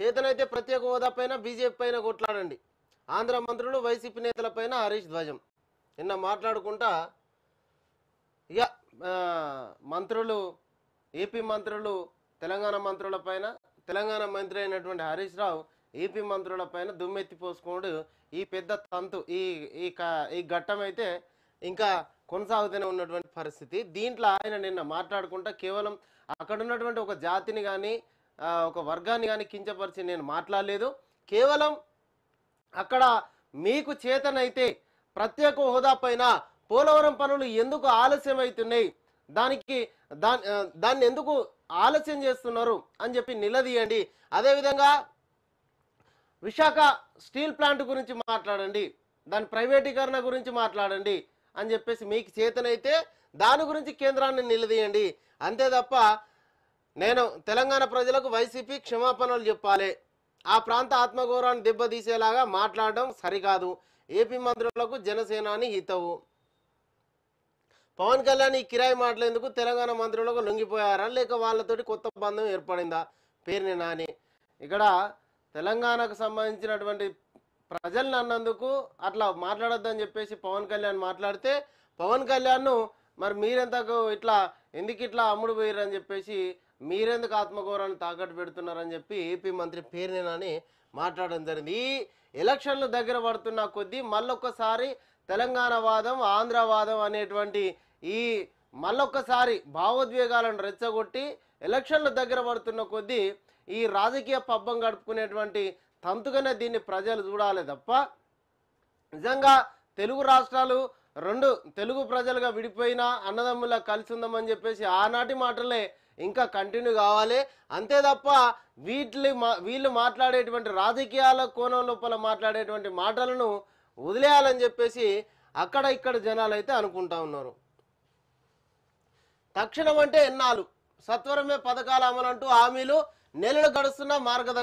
చేతనైతే ప్రత్యేక హోదా పైన బీజేపీ పైన కొట్లాడండి ఆంధ్ర మంత్రులు వైసీపీ నేతల పైన హరీష్ ధ్వజం నిన్న మాట్లాడుకుంటా ఇక మంత్రులు ఏపీ మంత్రులు తెలంగాణ మంత్రుల పైన తెలంగాణ మంత్రి అయినటువంటి హరీష్ రావు ఏపీ మంత్రుల పైన దుమ్మెత్తిపోసుకోడు ఈ పెద్ద తంతు ఈ ఈ ఈ ఘట్టం అయితే ఇంకా కొనసాగుతూనే ఉన్నటువంటి పరిస్థితి దీంట్లో ఆయన నిన్న మాట్లాడుకుంటా కేవలం అక్కడ ఉన్నటువంటి ఒక జాతిని కానీ ఒక వర్గాన్ని కానీ కించపరిచి నేను మాట్లాడలేదు కేవలం అక్కడ మీకు చేతనైతే ప్రత్యేక హోదా పైన పోలవరం పనులు ఎందుకు ఆలస్యం అవుతున్నాయి దానికి దా దాన్ని ఎందుకు ఆలస్యం చేస్తున్నారు అని చెప్పి నిలదీయండి అదేవిధంగా విశాఖ స్టీల్ ప్లాంట్ గురించి మాట్లాడండి దాని ప్రైవేటీకరణ గురించి మాట్లాడండి అని చెప్పేసి మీకు చేతనైతే దాని గురించి కేంద్రాన్ని నిలదీయండి అంతే తప్ప నేను తెలంగాణ ప్రజలకు వైసీపీ క్షమాపణలు చెప్పాలి ఆ ప్రాంత ఆత్మగౌరవాన్ని దెబ్బతీసేలాగా మాట్లాడడం సరికాదు ఏపీ మంత్రులకు జనసేనాని హితవు పవన్ కళ్యాణ్ ఈ కిరాయి మాట్లాడేందుకు తెలంగాణ మంత్రులకు లొంగిపోయారా లేక వాళ్ళతోటి కొత్త బంధం ఏర్పడిందా పేరుని నాని ఇక్కడ తెలంగాణకు సంబంధించినటువంటి ప్రజలను అన్నందుకు అట్లా మాట్లాడొద్దని చెప్పేసి పవన్ కళ్యాణ్ మాట్లాడితే పవన్ కళ్యాణ్ను మరి మీరెంతకు ఇట్లా ఎందుకు ఇట్లా అమ్ముడు పోయారు అని చెప్పేసి మీరెందుకు ఆత్మగౌరవాన్ని తాకట్టు పెడుతున్నారని చెప్పి ఏపీ మంత్రి పేరునేనని మాట్లాడడం జరిగింది ఈ ఎలక్షన్లు దగ్గర పడుతున్న కొద్దీ మళ్ళొక్కసారి తెలంగాణ వాదం ఆంధ్రవాదం అనేటువంటి ఈ మళ్ళొక్కసారి భావోద్వేగాలను రెచ్చగొట్టి ఎలక్షన్లు దగ్గర పడుతున్న కొద్దీ ఈ రాజకీయ పబ్బం గడుపుకునేటువంటి తంతుగానే దీన్ని ప్రజలు చూడాలి తప్ప నిజంగా తెలుగు రాష్ట్రాలు రెండు తెలుగు ప్రజలుగా విడిపోయినా అన్నదమ్ముల కలిసి ఉందామని చెప్పేసి ఆనాటి మాటలే ఇంకా కంటిన్యూ కావాలి అంతే తప్ప వీటి వీళ్ళు మాట్లాడేటువంటి రాజకీయాల కోణం లోపల మాట్లాడేటువంటి మాటలను వదిలేయాలని చెప్పేసి అక్కడ ఇక్కడ జనాలు అయితే అనుకుంటా ఉన్నారు తక్షణం అంటే ఎన్నాళ్ళు సత్వరమే పథకాలు అంటూ హామీలు నెలలు గడుస్తున్న మార్గదర్శనం